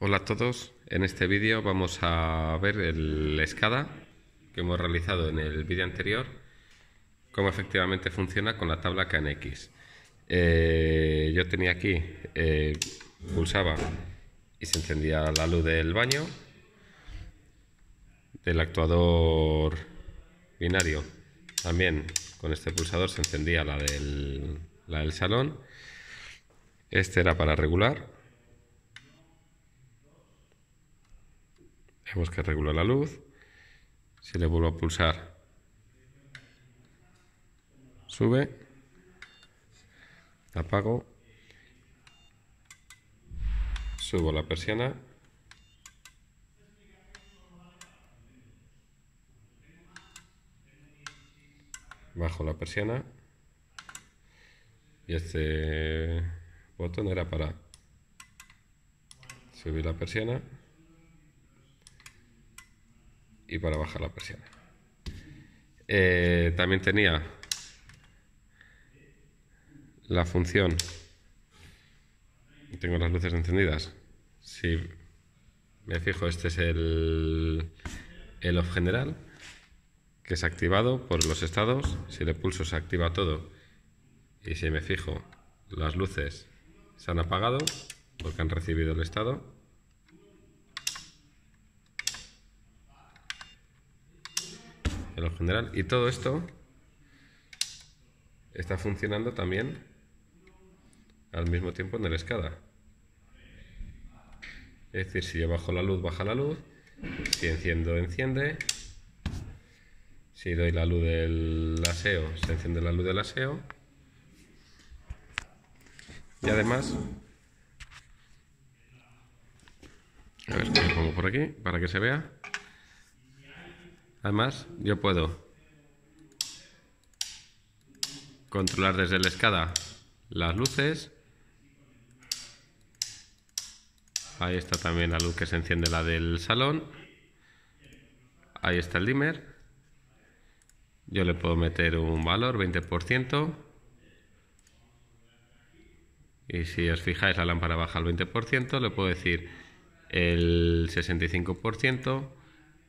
Hola a todos, en este vídeo vamos a ver el escada que hemos realizado en el vídeo anterior, cómo efectivamente funciona con la tabla KNX. Eh, yo tenía aquí, eh, pulsaba y se encendía la luz del baño, del actuador binario también con este pulsador se encendía la la del salón, este era para regular Vemos que regula la luz. Si le vuelvo a pulsar, sube. Apago. Subo la persiana. Bajo la persiana. Y este botón era para subir la persiana y para bajar la presión. Eh, también tenía la función. Tengo las luces encendidas. Si me fijo, este es el, el off general que es activado por los estados. Si le pulso, se activa todo. Y si me fijo, las luces se han apagado porque han recibido el estado. en general. Y todo esto está funcionando también al mismo tiempo en el escada, Es decir, si yo bajo la luz, baja la luz. Si enciendo, enciende. Si doy la luz del aseo, se enciende la luz del aseo. Y además... A ver, lo pongo por aquí para que se vea. Además, yo puedo controlar desde la escada las luces. Ahí está también la luz que se enciende, la del salón. Ahí está el dimmer. Yo le puedo meter un valor, 20%. Y si os fijáis, la lámpara baja al 20%, le puedo decir el 65%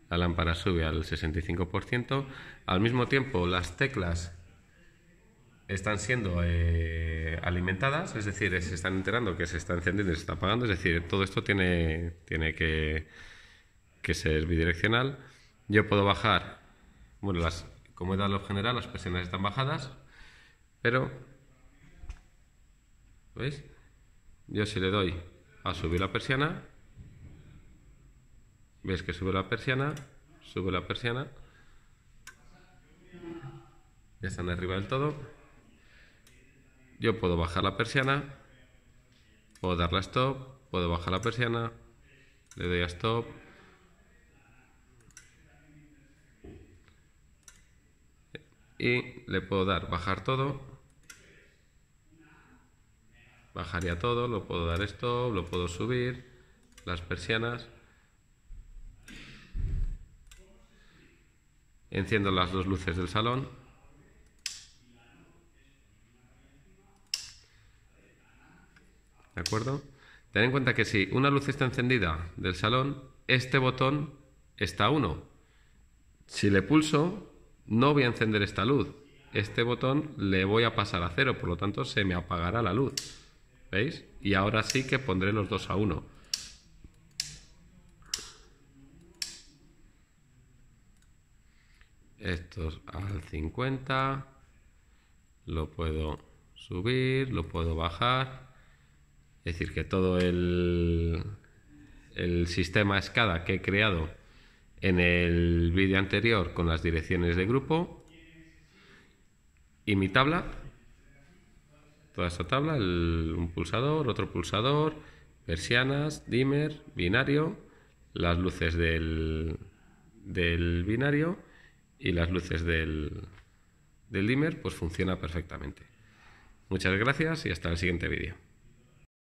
la lámpara sube al 65%. Al mismo tiempo, las teclas están siendo eh, alimentadas, es decir, se están enterando que se está encendiendo y se está apagando, es decir, todo esto tiene, tiene que, que ser bidireccional. Yo puedo bajar, bueno, las, como he dado lo general, las persianas están bajadas, pero, ¿veis? Yo si le doy a subir la persiana, Ves que sube la persiana, sube la persiana. Ya están arriba del todo. Yo puedo bajar la persiana, puedo darle a stop, puedo bajar la persiana, le doy a stop. Y le puedo dar bajar todo. Bajaría todo, lo puedo dar stop, lo puedo subir, las persianas. Enciendo las dos luces del salón. ¿De acuerdo? Ten en cuenta que si una luz está encendida del salón, este botón está a 1. Si le pulso, no voy a encender esta luz. Este botón le voy a pasar a 0, por lo tanto se me apagará la luz. ¿Veis? Y ahora sí que pondré los dos a 1. estos al 50, lo puedo subir, lo puedo bajar, es decir, que todo el, sistema SCADA que he creado en el vídeo anterior con las direcciones de grupo y mi tabla, toda esta tabla, un pulsador, otro pulsador, persianas, dimmer, binario, las luces del binario y las luces del, del dimmer, pues funciona perfectamente. Muchas gracias y hasta el siguiente vídeo.